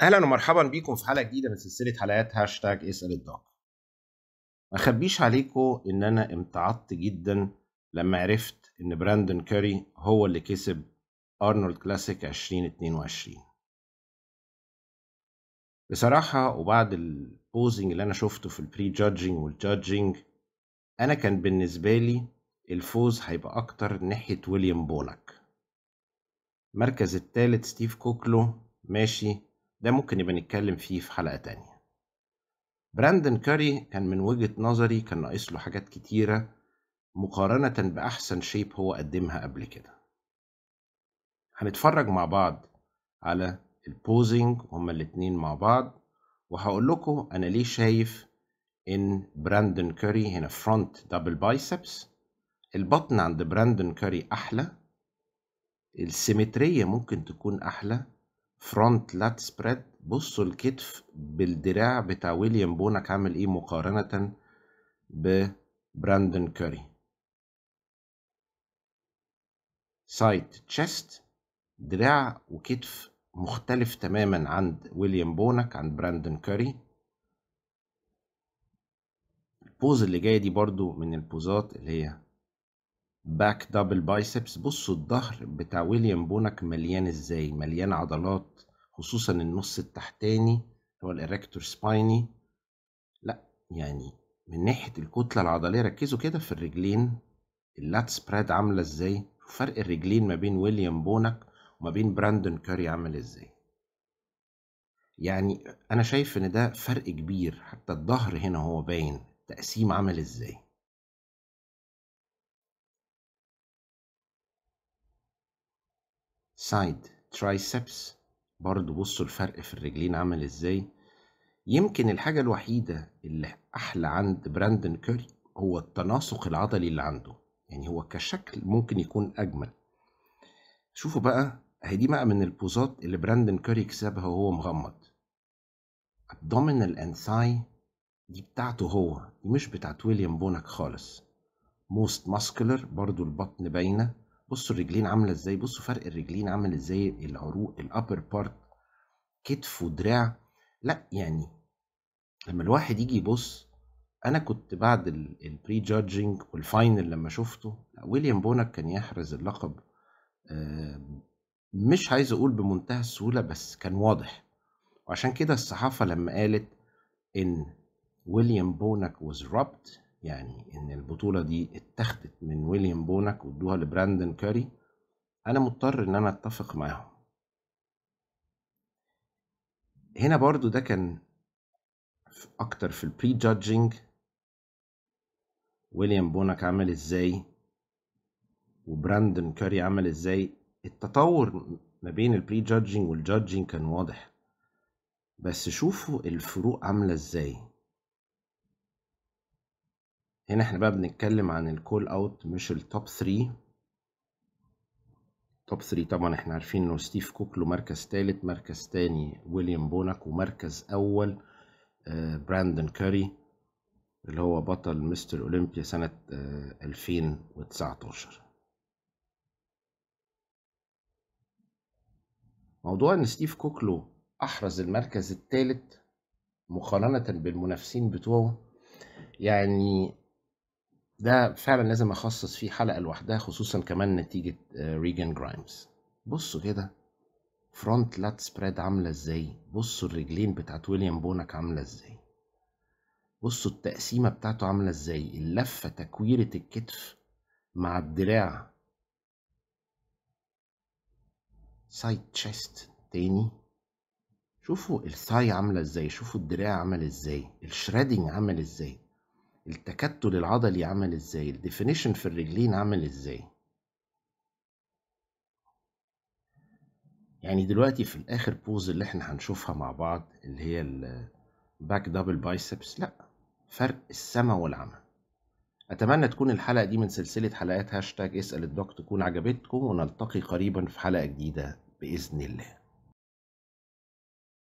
اهلا ومرحبا بيكم في حلقه جديده من سلسله حلقات هاشتاج اسال الدوك ما اخبيش عليكم ان انا امتعضت جدا لما عرفت ان براندون كاري هو اللي كسب ارنولد كلاسيك 2022 بصراحة وبعد البوزنج اللي أنا شفته في البري جادجنج والجادجنج أنا كان بالنسبة لي الفوز هيبقى أكتر ناحية ويليام بولك المركز التالت ستيف كوكلو ماشي ده ممكن يبقى نتكلم فيه في حلقة تانية براندن كاري كان من وجهة نظري كان ناقص له حاجات كتيرة مقارنة بأحسن شيب هو قدمها قبل كده هنتفرج مع بعض على البوزنج هما الاتنين مع بعض وهقول لكم أنا ليه شايف إن براندن كاري هنا فرونت دبل بايسبس البطن عند براندن كاري أحلى السيمترية ممكن تكون أحلى فرونت لات سبريد بصوا الكتف بالدراع بتاع ويليام بونك عامل ايه مقارنة ببراندن كوري سايد تشيست دراع وكتف مختلف تماما عند ويليام بونك عند براندن كوري البوز اللي جاية دي برضو من البوزات اللي هي باك دبل بايسبس بصوا الظهر بتاع ويليام بونك مليان ازاي مليان عضلات خصوصا النص التحتاني هو الاريكتور سبايني لا يعني من ناحيه الكتله العضليه ركزوا كده في الرجلين اللات سبريد عامله ازاي فرق الرجلين ما بين ويليام بونك وما بين براندون كاري عامل ازاي يعني انا شايف ان ده فرق كبير حتى الظهر هنا هو باين تقسيم عمل ازاي سايد ترايسبس برضه بصوا الفرق في الرجلين عمل ازاي يمكن الحاجة الوحيدة اللي أحلى عند براندن كيري هو التناسق العضلي اللي عنده يعني هو كشكل ممكن يكون أجمل شوفوا بقى اهي دي بقى من البوزات اللي براندن كيري كسبها وهو مغمض abdominal انساي دي بتاعته هو دي مش بتاعت ويليام بونك خالص موست ماسكلر برضو البطن باينه بصوا الرجلين عامله ازاي بصوا فرق الرجلين عامل ازاي العروق الابر بارت كتف ودراع لا يعني لما الواحد يجي يبص انا كنت بعد البري جادجنج والفاينل لما شفته ويليام بونك كان يحرز اللقب مش عايز اقول بمنتهى السهوله بس كان واضح وعشان كده الصحافه لما قالت ان ويليام بونك was robbed يعني ان البطوله دي اتخذت من ويليام بونك وادوها لبراندن كاري انا مضطر ان انا اتفق معاهم هنا برضو ده كان اكتر في البري جادجنج ويليام بونك عمل ازاي وبراندن كاري عمل ازاي التطور ما بين البري جادجنج والجادجنج كان واضح بس شوفوا الفروق عامله ازاي هنا احنا بقى بنتكلم عن الكول اوت مش التوب 3 توب 3 طبعا احنا عارفين انه ستيف كوك له مركز تالت مركز تاني ويليام بونك ومركز اول آه، براندن كاري اللي هو بطل مستر اولمبيا سنة 2019 آه، موضوع ان ستيف كوكلو احرز المركز الثالث مقارنة بالمنافسين بتوعه يعني ده فعلا لازم اخصص فيه حلقه لوحدها خصوصا كمان نتيجه ريجان آه، جرايمز بصوا كده فرونت لات سبريد عامله ازاي بصوا الرجلين بتاعت ويليام بونك عامله ازاي بصوا التقسيمه بتاعته عامله ازاي اللفه تكويره الكتف مع الدراع سايد تشيست تاني شوفوا الثاي عامله ازاي شوفوا الدراع عامل ازاي الشريدنج عامل ازاي التكتل العضلي عمل ازاي الديفينيشن في الرجلين عمل ازاي يعني دلوقتي في الاخر بوز اللي احنا هنشوفها مع بعض اللي هي الباك دبل بايسبس لا فرق السما والعمى اتمنى تكون الحلقه دي من سلسله حلقات هاشتاج اسال الدكتور تكون عجبتكم ونلتقي قريبا في حلقه جديده باذن الله